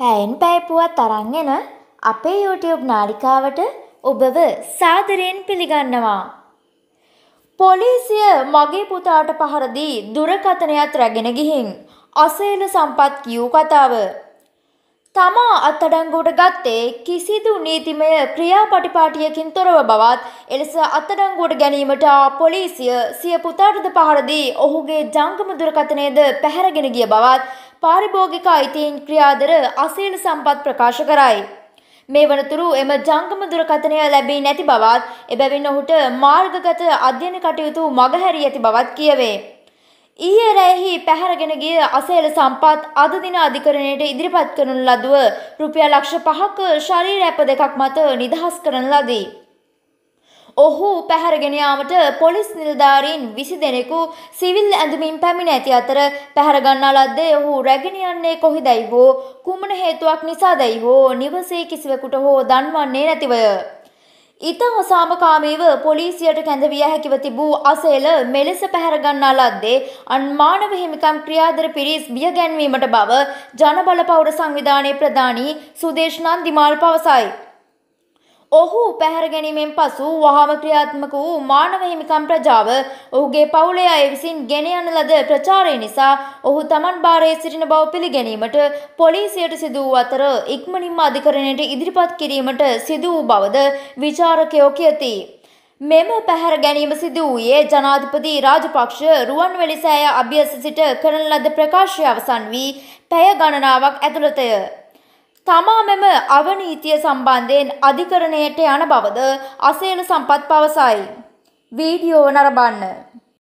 පැයෙන් පැයපුවත් තරන් එන අපේ YouTube නාලිකාවට ඔබව සාදරයෙන් පිළිගන්නවා. පොලිසිය මගේ පුතාට පහරදී දුරකථනයත් රැගෙන ගිහින් අසේල සම්පත් කියූ කතාව තමා අත්අඩංගුවට ගත්තේ කිසිදු නීතිමය ක්‍රියාපටිපාටියකින් තොරව බවත් එලෙස අත්අඩංගුවට ගැනීමට පොලිසිය සිය පුතාටද පහරදී ඔහුගේ ජංගම දුරකථනයද පැහැරගෙන ගිය බවත් පාරිභෝගික අයිතීන් ක්‍රියාදර අසීල සම්පත් ප්‍රකාශ කරයි. මේ වනතුරු එම ජංගම දුරකථනය ලැබී නැති බවත් එබැවින් ඔහුට මාර්ගගත අධ්‍යයන කටයුතු මගහැරී ඇති බවත් කියවේ. ඊයේ රැයෙහි පැහැරගෙන ගිය අසේල සම්පත් අද දින අධිකරණයට ඉදිරිපත් කරන ලදුව රුපියල් ලක්ෂ 5ක ශරීර ඇප දෙකක් මත නිදහස් කරන ලදී. ඔහු පැහැරගෙන යාමට පොලිස් නිලධාරීන් 20 දෙනෙකු සිවිල් ඇඳුමින් පැමිණ ඇති අතර පැහැර ගන්නා ලද්දේ ඔහු රැගෙන යන්නේ කොහිදයි හෝ කුමන හේතුවක් නිසාදයි හෝ නිවසේ කිසිවෙකුට හෝ දන්වන්නේ නැතිවය. ඉතා සාමකාමීව පොලිසියට කැඳවිය හැකිව තිබූ අසේල මෙලෙස පැහැරගන්නා ලද්දේ අන්මානව හිමිකම් ක්‍රියාදර පිරිස් බියගැන්වීමට බව ජනබලපෞර සංවිධානයේ ප්‍රධානී සුදේශ්නන් දිමාල් පවසයි. ඔහු පැහැර ගැනීමෙන් පසු වහාම ක්‍රියාත්මක වූ මානව හිමිකම් ප්‍රජාව ඔහුගේ පවුලේ අය විසින් ගෙන යන ලද ප්‍රචාරය නිසා ඔහු තමන් භාරයේ සිටින බව පිළිගැනීමට පොලිසියට සිදු වූ අතර ඉක්මනින්ම අධිකරණයට ඉදිරිපත් කිරීමට සිදු වූ බවද විචාරකයෝ කියති. මෙම පැහැර ගැනීම සිදු වූයේ ජනාධිපති රාජපක්ෂ රුවන්වැලි සෑය අභ්‍යස සිට කරන ලද ප්‍රකාශය අවසන් වී පැය ගණනාවක් ඇතුළතය. තමා මෙම අවනීතිය සම්බන්ධයෙන් අධිකරණයට යන බවද අසේන සම්පත් පවසයි. වීඩියෝ නරඹන්න